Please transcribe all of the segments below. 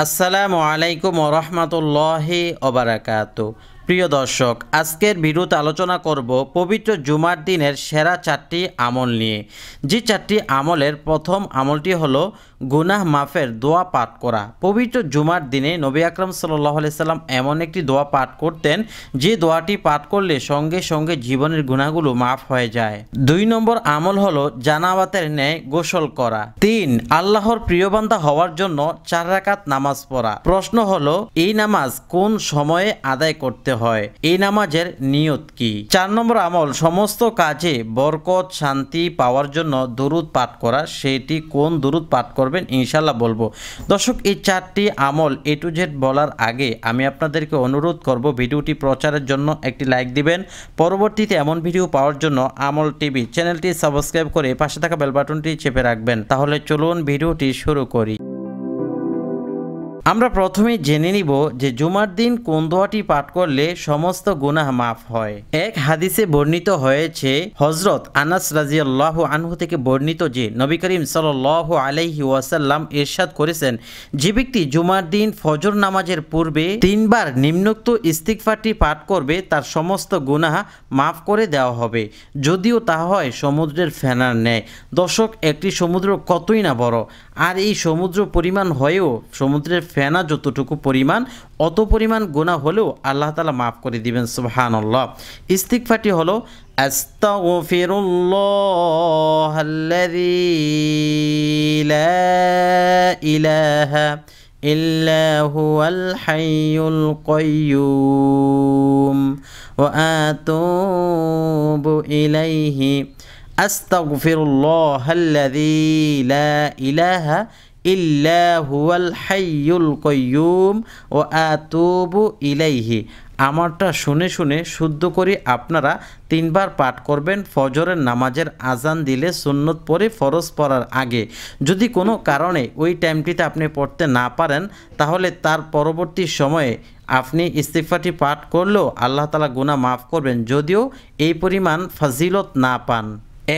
আসসালামু আলাইকুম রহমতুল্লাহি অবরাকাত প্রিয় দর্শক আজকের ভিডিওতে আলোচনা করব পবিত্র জুমার দিনের সেরা চারটি আমল নিয়ে যে চারটি আমলের প্রথম আমলটি হলো গুনাহ মাফের দোয়া পাঠ করা পবিত্র জুমার দিনে নবী আকরম সাল্লি সাল্লাম এমন একটি দোয়া পাঠ করতেন যে দোয়াটি পাঠ করলে সঙ্গে সঙ্গে জীবনের গুণাগুলো মাফ হয়ে যায় দুই নম্বর আমল হলো জানাবাতের ন্যায় গোসল করা তিন আল্লাহর প্রিয়বান্ধা হওয়ার জন্য চার রাকাত নামাজ পড়া প্রশ্ন হলো এই নামাজ কোন সময়ে আদায় করতে হয় এই নামাজের নিয়ত কি চার নম্বর আমল সমস্ত কাজে বরকত শান্তি পাওয়ার জন্য দরুদ পাঠ করা সেটি কোন দরুদ পাঠ করবে করবেন ইনশাল্লাহ বলবো দর্শক এই চারটি আমল এ টু জেড বলার আগে আমি আপনাদেরকে অনুরোধ করব ভিডিওটি প্রচারের জন্য একটি লাইক দিবেন পরবর্তীতে এমন ভিডিও পাওয়ার জন্য আমল টিভি চ্যানেলটি সাবস্ক্রাইব করে পাশে থাকা বেলবাটনটি চেপে রাখবেন তাহলে চলুন ভিডিওটি শুরু করি আমরা প্রথমে জেনে নিব যে জুমার দিন কোন দোয়াটি পাঠ করলে সমস্ত গুনাহ মাফ হয় এক হাদিসে বর্ণিত হয়েছে হজরত আনাস রাজিয়াল্লাহ আনহু থেকে বর্ণিত যে নবী করিম সাল আলাইহি ওয়াসাল্লাম এরশাদ করেছেন যে ব্যক্তি জুমার দিন ফজর নামাজের পূর্বে তিনবার নিম্নোক্ত ইস্তিকফারটি পাঠ করবে তার সমস্ত গুনাহ মাফ করে দেওয়া হবে যদিও তা হয় সমুদ্রের ফেনার ন্যায় দর্শক একটি সমুদ্র কতই না বড় আর এই সমুদ্র পরিমাণ হয়েও সমুদ্রের ফেনা যতটুকু পরিমাণ অত পরিমাণ গোনা হলেও আল্লাহ তালা মাফ করে দিবেন সুবাহানল্লাহ ইস্তিকফাটি হলো আস্তাগফিরুল্লাহ আল্লাযী লা ইলাহা হুয়াল কয়ুম ও আতুবু ইলাইহি আমারটা শুনে শুনে শুদ্ধ করে আপনারা তিনবার পাঠ করবেন ফজরের নামাজের আজান দিলে সুন্নত পরে ফরজ পড়ার আগে যদি কোনো কারণে ওই টাইমটিতে আপনি পড়তে না পারেন তাহলে তার পরবর্তী সময়ে আপনি ইস্তিফাটি পাঠ করলেও আল্লাহ তালা গুণা মাফ করবেন যদিও এই পরিমাণ ফাজিলত না পান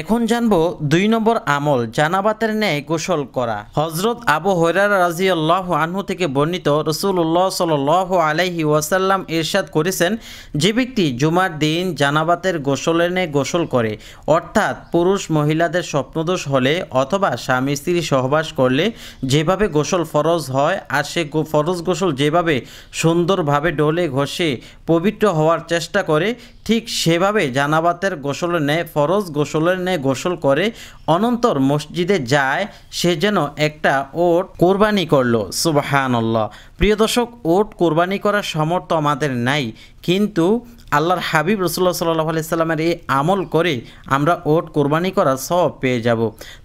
এখন জানবো দুই নম্বর আমল জানাবাতের ন্যায় গোসল করা হজরত আবু হৈরার রাজি আল্লাহ আনহু থেকে বর্ণিত রসুল্লাহ সাল আলাইহি ওয়াসাল্লাম এরশাদ করেছেন যে ব্যক্তি জুমার দিন জানাবাতের গোসলের ন্যায় গোসল করে অর্থাৎ পুরুষ মহিলাদের স্বপ্নদোষ হলে অথবা স্বামী স্ত্রী সহবাস করলে যেভাবে গোসল ফরজ হয় আর সে ফরজ গোসল যেভাবে সুন্দরভাবে ডলে ঘষে পবিত্র হওয়ার চেষ্টা করে ঠিক সেভাবে জানাবাতের গোসলের ন্যায় ফরজ গোসলের ন্যায় গোসল করে অনন্তর মসজিদে যায় সে যেন একটা ওট কোরবানি করলো সুবাহানল্লাহ প্রিয় দর্শক ওট কোরবানি করার সামর্থ্য আমাদের নাই কিন্তু আল্লাহর হাবিব রসুল্লাহ সাল্লাহ আলাইসাল্লামের এই আমল করে আমরা ওট কোরবানি করা সব পেয়ে যাব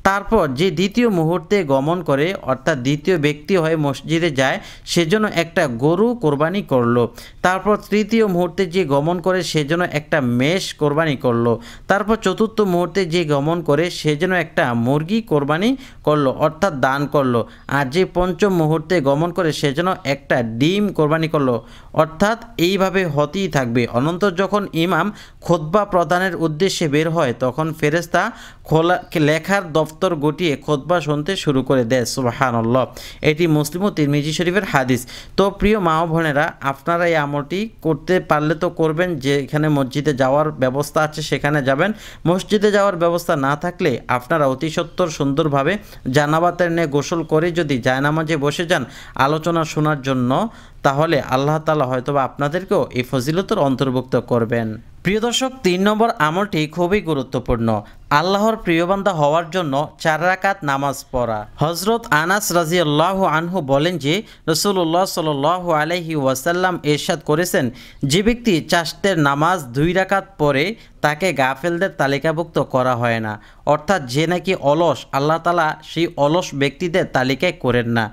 তারপর যে দ্বিতীয় মুহূর্তে গমন করে অর্থাৎ দ্বিতীয় ব্যক্তি হয়ে মসজিদে যায় সেজন্য একটা গরু কোরবানি করলো তারপর তৃতীয় মুহূর্তে যে গমন করে সেজন্য একটা মেষ কোরবানি করলো তারপর চতুর্থ মুহূর্তে যে গমন করে সেজন্য একটা মুরগি কোরবানি করলো অর্থাৎ দান করলো আর যে পঞ্চম মুহূর্তে গমন করে সেজন্য একটা ডিম কোরবানি করলো অর্থাৎ এইভাবে হত মতই থাকবে অনন্তর যখন ইমাম খোদ্া প্রদানের উদ্দেশ্যে বের হয় তখন ফেরেস্তা খোলা লেখার দপ্তর গটিয়ে খোদ্া শুনতে শুরু করে দেয় সুবাহানল্লাহ এটি মুসলিম ও তিরমিজি শরীফের হাদিস তো প্রিয় মা বোনেরা আপনারা এই আমলটি করতে পারলে তো করবেন যে এখানে মসজিদে যাওয়ার ব্যবস্থা আছে সেখানে যাবেন মসজিদে যাওয়ার ব্যবস্থা না থাকলে আপনারা অতি সত্তর সুন্দরভাবে জানাবাতের নিয়ে গোসল করে যদি জায়নামাজে বসে যান আলোচনা শোনার জন্য তাহলে আল্লাহ তালা হয়তোবা আপনাদেরকেও এই ফজিলতর অন্তর্ভুক্ত করবেন প্রিয় দর্শক তিন নম্বর আমলটি খুবই গুরুত্বপূর্ণ আল্লাহর প্রিয়বান্ধা হওয়ার জন্য চার রাকাত নামাজ পড়া হজরত আনাস আল্লাহ আনহু বলেন যে রসুল্লাহ সাল আলহি ওয়াসাল্লাম এরশাদ করেছেন যে ব্যক্তি চাষের নামাজ দুই রাকাত পরে তাকে গাফেলদের তালিকাভুক্ত করা হয় না অর্থাৎ যে নাকি অলস আল্লাহ তালা সেই অলস ব্যক্তিদের তালিকায় করেন না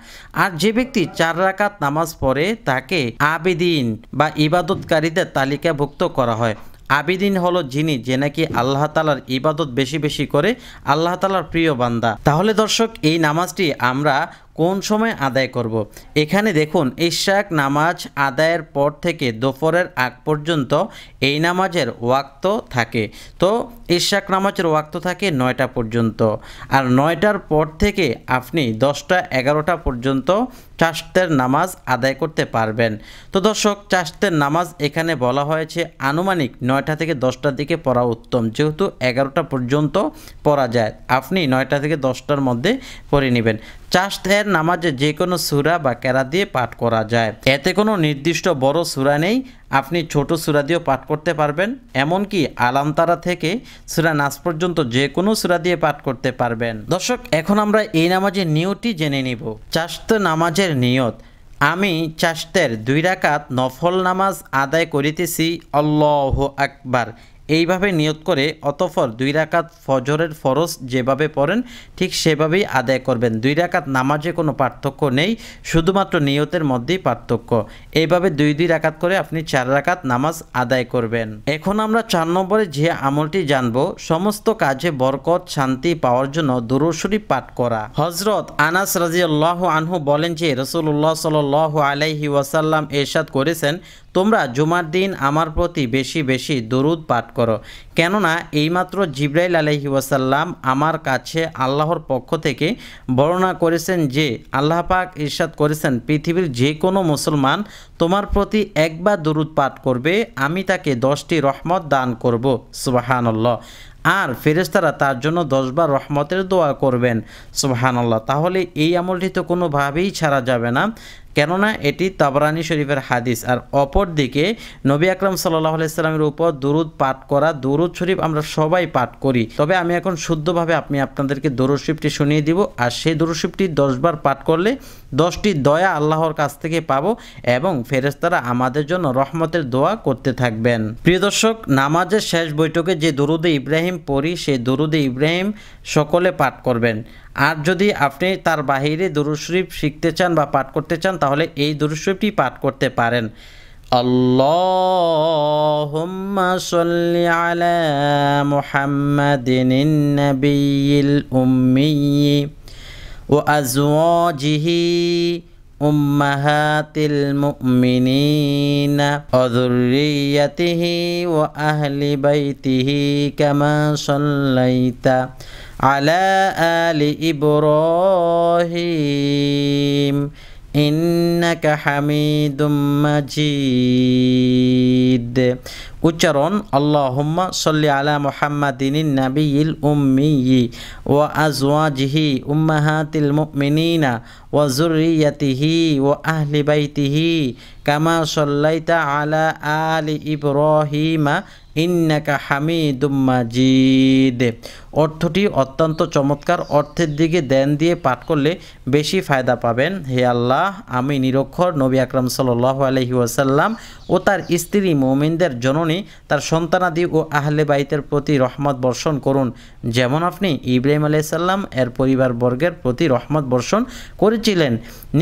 আর যে ব্যক্তি চার রাকাত নামাজ পড়ে তাকে আবেদিন বা ইবাদতকারীদের তালিকাভুক্ত করা হয় আবিদিন হলো যিনি যে নাকি আল্লাহ তালার ইবাদত বেশি বেশি করে আল্লাহ তালার প্রিয় বান্দা তাহলে দর্শক এই নামাজটি আমরা কোন সময় আদায় করব। এখানে দেখুন ইশাক নামাজ আদায়ের পর থেকে দুপুরের আগ পর্যন্ত এই নামাজের ওয়াক্ত থাকে তো ইশাক নামাজের ওয়াক্ত থাকে নয়টা পর্যন্ত আর নয়টার পর থেকে আপনি দশটা এগারোটা পর্যন্ত চাষতের নামাজ আদায় করতে পারবেন তো দর্শক চাষতের নামাজ এখানে বলা হয়েছে আনুমানিক নয়টা থেকে দশটার দিকে পড়া উত্তম যেহেতু এগারোটা পর্যন্ত পড়া যায় আপনি নয়টা থেকে দশটার মধ্যে পড়ে নেবেন চাষের নামাজে যে কোনো সুরা বা কেরা দিয়ে পাঠ করা যায় এতে কোনো নির্দিষ্ট বড় সুরা নেই আপনি ছোট সুরা দিয়েও পাঠ করতে পারবেন এমনকি আলামতারা থেকে সুরা নাচ পর্যন্ত যে কোনো সুরা দিয়ে পাঠ করতে পারবেন দর্শক এখন আমরা এই নামাজের নিয়তটি জেনে নিব চাষত নামাজের নিয়ত আমি চাষতের দুই রাকাত নফল নামাজ আদায় করিতেছি অল্লাহ আকবার এইভাবে নিয়ত করে অতফর দুই রাকাত ফজরের ফরজ যেভাবে পড়েন ঠিক সেভাবেই আদায় করবেন দুই রাকাত নামাজে কোনো পার্থক্য নেই শুধুমাত্র নিয়তের মধ্যেই পার্থক্য এইভাবে দুই দুই রাকাত করে আপনি চার রাকাত নামাজ আদায় করবেন এখন আমরা চার নম্বরে যে আমলটি জানব সমস্ত কাজে বরকত শান্তি পাওয়ার জন্য দুরুশরী পাঠ করা হজরত আনাস রাজিউল্লাহ আনহু বলেন যে রসুল্লাহ সাল আলাইহি ওয়াসাল্লাম এরশাদ করেছেন তোমরা জুমার দিন আমার প্রতি বেশি বেশি দরুদ পাঠ করো কেননা এইমাত্র জিব্রাইল আলহি ওয়াসাল্লাম আমার কাছে আল্লাহর পক্ষ থেকে বর্ণনা করেছেন যে আল্লাহ পাক ইরশাদ করেছেন পৃথিবীর যে কোনো মুসলমান তোমার প্রতি একবার দরুদ পাঠ করবে আমি তাকে দশটি রহমত দান করব সুবাহানল্লাহ আর ফেরেস্তারা তার জন্য দশবার রহমতের দোয়া করবেন সুবাহানল্লাহ তাহলে এই আমলটি তো কোনোভাবেই ছাড়া যাবে না কেননা এটি তাবরানি শরীফের হাদিস আর অপরদিকে নবী আকরম সাল্লাহ আলাইস্লামের উপর দুরুদ পাঠ করা দুরুদ শরীফ আমরা সবাই পাঠ করি তবে আমি এখন শুদ্ধভাবে আমি আপনাদেরকে দরুদ শরীফটি শুনিয়ে দিব আর সেই দরুদ শরীফটি দশবার পাঠ করলে দশটি দয়া আল্লাহর কাছ থেকে পাবো এবং ফেরেস্তারা আমাদের জন্য রহমতের দোয়া করতে থাকবেন প্রিয় দর্শক নামাজের শেষ বৈঠকে যে দরুদে ইব্রাহিম পড়ি সেই দরুদে ইব্রাহিম সকলে পাঠ করবেন আর যদি আপনি তার বাহিরে দুরুশরীফ শিখতে চান বা পাঠ করতে চান তাহলে এই দুরুশরীফটি পাঠ করতে পারেন আল্লাহুম্মা সাল্লি আলা মুহাম্মাদিন উম্মি على آل إبراهيم إنك حميد مجيد উচ্চারণ আল্লাহম্মা সল্লি আলা মোহাম্মদিনী নাবিল উম্মি ও উম্মাহা উম্মাহাতিল মুমিনিনা ও জুরিয়াতিহি ও আহলি বাইতিহি কামা সল্লাইতা আলা আলি ইব্রাহিমা ইন্নাকা হামিদুম মাজিদ অর্থটি অত্যন্ত চমৎকার অর্থের দিকে দেন দিয়ে পাঠ করলে বেশি ফায়দা পাবেন হে আল্লাহ আমি নিরক্ষর নবী আকরম সাল্লাহ আলহি ওয়াসাল্লাম ও তার স্ত্রী মোমিনদের জননী আপনি তার সন্তানাদি ও আহলে বাইতের প্রতি রহমত বর্ষণ করুন যেমন আপনি ইব্রাহিম সাল্লাম এর পরিবার বর্গের প্রতি রহমত বর্ষণ করেছিলেন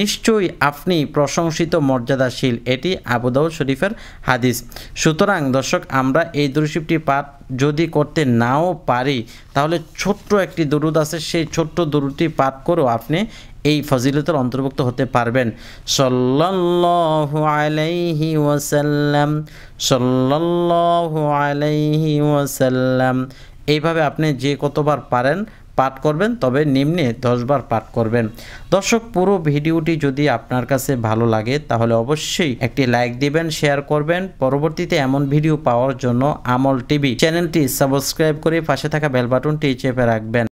নিশ্চয়ই আপনি প্রশংসিত মর্যাদাশীল এটি আবুদাউ শরীফের হাদিস সুতরাং দর্শক আমরা এই দৃশ্যটি পাঠ যদি করতে নাও পারি তাহলে ছোট্ট একটি দুরুদ আছে সেই ছোট্ট দুরুটি পাঠ করেও আপনি এই ফজিলতের অন্তর্ভুক্ত হতে পারবেন সল্লাল্লাহু আলাইহি ওয়াসাল্লাম সল্লাল্লাহু আলাইহি ওয়াসাল্লাম এইভাবে আপনি যে কতবার পারেন পাঠ করবেন তবে নিম্নে দশবার পাঠ করবেন দর্শক পুরো ভিডিওটি যদি আপনার কাছে ভালো লাগে তাহলে অবশ্যই একটি লাইক দিবেন শেয়ার করবেন পরবর্তীতে এমন ভিডিও পাওয়ার জন্য আমল টিভি চ্যানেলটি সাবস্ক্রাইব করে পাশে থাকা বেল চেপে রাখবেন